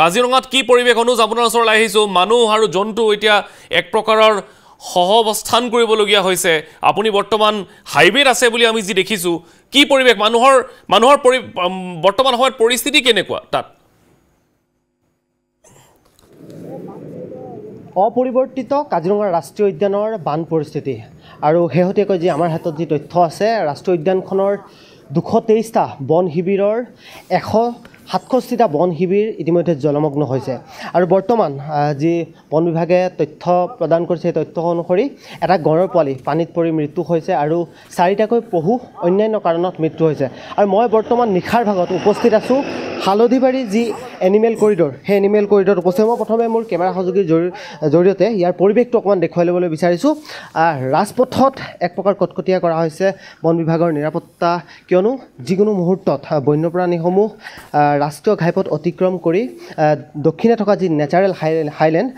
কাজিৰঙাত কি পৰিৱেশ অনুজ আপোনাৰ ওচৰলৈ আহিছোঁ মানুহ আৰু জন্তু এতিয়া এক প্ৰকাৰৰ সহ অৱস্থান কৰিবলগীয়া হৈছে আপুনি বৰ্তমান হাইব্ৰিড আছে বুলি আমি যি দেখিছোঁ কি পৰিৱেশ মানুহৰ মানুহৰ পৰি বৰ্তমান সময়ত পৰিস্থিতি কেনেকুৱা তাত অপৰিৱৰ্তিত কাজিৰঙা ৰাষ্ট্ৰীয় উদ্যানৰ বান পৰিস্থিতি আৰু শেহতীয়াকৈ যি আমাৰ হাতত যি তথ্য আছে ৰাষ্ট্ৰীয় উদ্যানখনৰ দুশ তেইছটা বন শিবিৰৰ এশ সাতষষ্ঠিটা বন শিবিৰ ইতিমধ্যে জলমগ্ন হৈছে আৰু বৰ্তমান যি বন বিভাগে তথ্য প্ৰদান কৰিছে সেই তথ্য অনুসৰি এটা গঁড়ৰ পোৱালি পানীত পৰি মৃত্যু হৈছে আৰু চাৰিটাকৈ পহু অন্যান্য কাৰণত মৃত্যু হৈছে আৰু মই বৰ্তমান নিশাৰ ভাগত উপস্থিত আছোঁ হালধিবাৰী যি এনিমেল কৰিডৰ সেই এনিমেল কৰিডৰত উপস্থিত মই প্ৰথমে মোৰ কেমেৰা সঁজুলিৰ জৰি জৰিয়তে ইয়াৰ পৰিৱেশটো অকণমান দেখুৱাই ল'বলৈ বিচাৰিছোঁ ৰাজপথত এক প্ৰকাৰ কটকটীয়া কৰা হৈছে বন বিভাগৰ নিৰাপত্তা কিয়নো যিকোনো মুহূৰ্তত বন্যপ্ৰাণীসমূহ ৰাষ্ট্ৰীয় ঘাইপথ অতিক্ৰম কৰি দক্ষিণে থকা যি নেচাৰেল হাই হাইলেণ্ড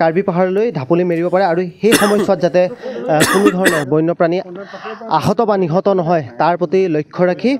কাৰ্বি পাহাৰলৈ ঢাপলি মেৰিব পাৰে আৰু সেই সময়ছোৱাত যাতে কোনো ধৰণৰ বন্যপ্ৰাণী আহত বা নিহত নহয় তাৰ প্ৰতি লক্ষ্য ৰাখি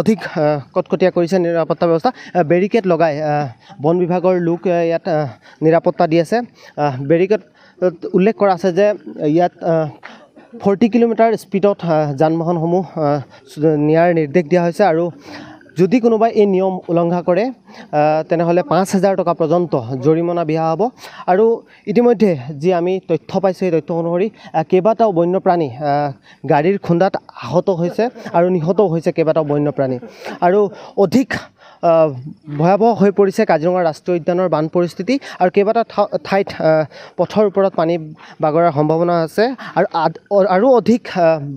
অধিক কটকটীয়া কৰিছে নিৰাপত্তা ব্যৱস্থা বেৰিকেড লগাই বন বিভাগৰ লোক ইয়াত নিৰাপত্তা দি আছে বেৰিকেড উল্লেখ কৰা আছে যে ইয়াত ফৰ্টি কিলোমিটাৰ স্পীডত যান বাহনসমূহ নিয়াৰ নিৰ্দেশ দিয়া হৈছে আৰু যদি কোনোবাই এই নিয়ম উলংঘা কৰে তেনেহ'লে পাঁচ হাজাৰ টকা পৰ্যন্ত জৰিমনা বিহা হ'ব আৰু ইতিমধ্যে যি আমি তথ্য পাইছোঁ সেই তথ্য অনুসৰি কেইবাটাও বন্যপ্ৰাণী গাড়ীৰ খুন্দাত আহত হৈছে আৰু নিহতও হৈছে কেইবাটাও বন্যপ্ৰাণী আৰু অধিক ভয়াৱহ হৈ পৰিছে কাজিৰঙা ৰাষ্ট্ৰীয় উদ্যানৰ বান পৰিস্থিতি আৰু কেইবাটাও ঠাইত পথৰ ওপৰত পানী বাগৰাৰ সম্ভাৱনা আছে আৰু আৰু অধিক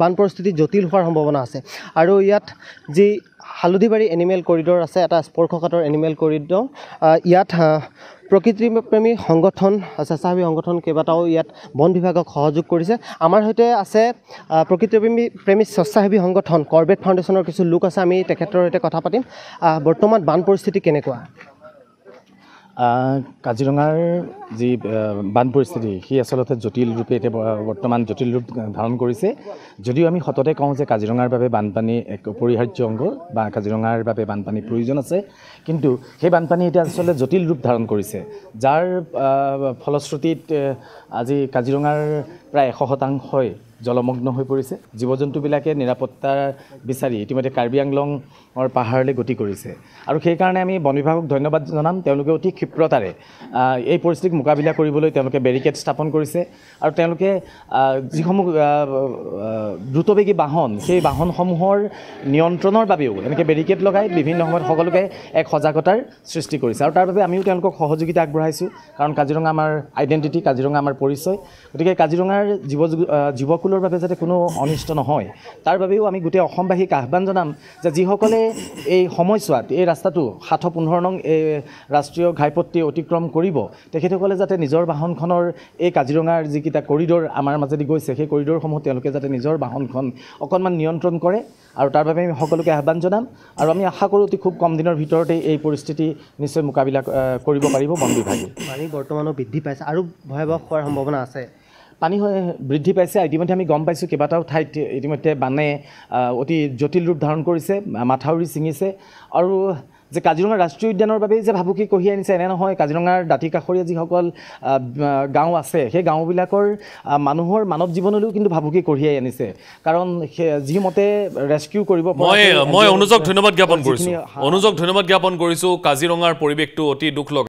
বান পৰিস্থিতি জটিল হোৱাৰ সম্ভাৱনা আছে আৰু ইয়াত যি হালধিবাৰী এনিমেল কৰিডৰ আছে এটা স্পৰ্শকাতৰ এনিমেল কৰিডৰ ইয়াত প্ৰকৃতিপ্ৰেমী সংগঠন স্বেচ্ছাসেৱী সংগঠন কেইবাটাও ইয়াত বন বিভাগক সহযোগ কৰিছে আমাৰ সৈতে আছে প্ৰকৃতিপ্ৰেমী প্ৰেমী স্বেচ্ছাসেৱী সংগঠন কৰ্বেট ফাউণ্ডেশ্যনৰ কিছু লোক আছে আমি তেখেতৰ সৈতে কথা পাতিম বৰ্তমান বান পৰিস্থিতি কেনেকুৱা কাজিৰঙাৰ যি বান পৰিস্থিতি সি আচলতে জটিল ৰূপে এতিয়া বৰ্তমান জটিল ৰূপ ধাৰণ কৰিছে যদিও আমি সততে কওঁ যে কাজিৰঙাৰ বাবে বানপানী এক অপৰিহাৰ্য অংগ বা কাজিৰঙাৰ বাবে বানপানীৰ প্ৰয়োজন আছে কিন্তু সেই বানপানী এতিয়া আচলতে জটিল ৰূপ ধাৰণ কৰিছে যাৰ ফলশ্ৰুতিত আজি কাজিৰঙাৰ প্ৰায় এশ শতাংশই জলমগ্ন হৈ পৰিছে জীৱ জন্তুবিলাকে নিৰাপত্তা বিচাৰি ইতিমধ্যে কাৰ্বি আংলঙৰ পাহাৰলৈ গতি কৰিছে আৰু সেইকাৰণে আমি বন বিভাগক ধন্যবাদ জনাম তেওঁলোকে অতি ক্ষিপ্ৰতাৰে এই পৰিস্থিতিক মোকাবিলা কৰিবলৈ তেওঁলোকে বেৰিকেড স্থাপন কৰিছে আৰু তেওঁলোকে যিসমূহ দ্ৰুতবেগী বাহন সেই বাহনসমূহৰ নিয়ন্ত্ৰণৰ বাবেও এনেকৈ বেৰিকেড লগাই বিভিন্ন সময়ত সকলোকে এক সজাগতাৰ সৃষ্টি কৰিছে আৰু তাৰ বাবে আমিও তেওঁলোকক সহযোগিতা আগবঢ়াইছোঁ কাৰণ কাজিৰঙা আমাৰ আইডেণ্টিটি কাজিৰঙা আমাৰ পৰিচয় গতিকে কাজিৰঙাৰ যুৱ যুৱকো সকলোৰ বাবে যাতে কোনো অনিষ্ট নহয় তাৰ বাবেও আমি গোটেই অসমবাসীক আহ্বান জনাম যে যিসকলে এই সময়ছোৱাত এই ৰাস্তাটো সাতশ পোন্ধৰ নং এই ৰাষ্ট্ৰীয় ঘাইপথটি অতিক্ৰম কৰিব তেখেতসকলে যাতে নিজৰ বাহনখনৰ এই কাজিৰঙাৰ যিকেইটা কৰিডৰ আমাৰ মাজেদি গৈছে সেই কৰিডৰসমূহ তেওঁলোকে যাতে নিজৰ বাহনখন অকণমান নিয়ন্ত্ৰণ কৰে আৰু তাৰ বাবে আমি সকলোকে আহ্বান জনাম আৰু আমি আশা কৰোঁ অতি খুব কম দিনৰ ভিতৰতে এই পৰিস্থিতি নিশ্চয় মোকাবিলা কৰিব পাৰিব বন বিভাগে পানী বৰ্তমানো বৃদ্ধি পাইছে আৰু ভয়াৱহ হোৱাৰ সম্ভাৱনা আছে পানী বৃদ্ধি পাইছে ইতিমধ্যে আমি গম পাইছোঁ কেইবাটাও ঠাইত ইতিমধ্যে বানে অতি জটিল ৰূপ ধাৰণ কৰিছে মাথাউৰি ছিঙিছে আৰু যে কাজিৰঙা ৰাষ্ট্ৰীয় উদ্যানৰ বাবেই যে ভাবুকি কঢ়িয়াই আনিছে এনে নহয় কাজিৰঙাৰ দাঁতি কাষৰীয়া যিসকল গাঁও আছে সেই গাঁওবিলাকৰ মানুহৰ মানৱ জীৱনলৈও কিন্তু ভাবুকি কঢ়িয়াই আনিছে কাৰণ যি মতে ৰেস্কিউ কৰিব মই অনুজক ধন্যবাদ জ্ঞাপন কৰিছোঁ অনুজক ধন্যবাদ জ্ঞাপন কৰিছোঁ কাজিৰঙাৰ পৰিৱেশটো অতি দুখ লগা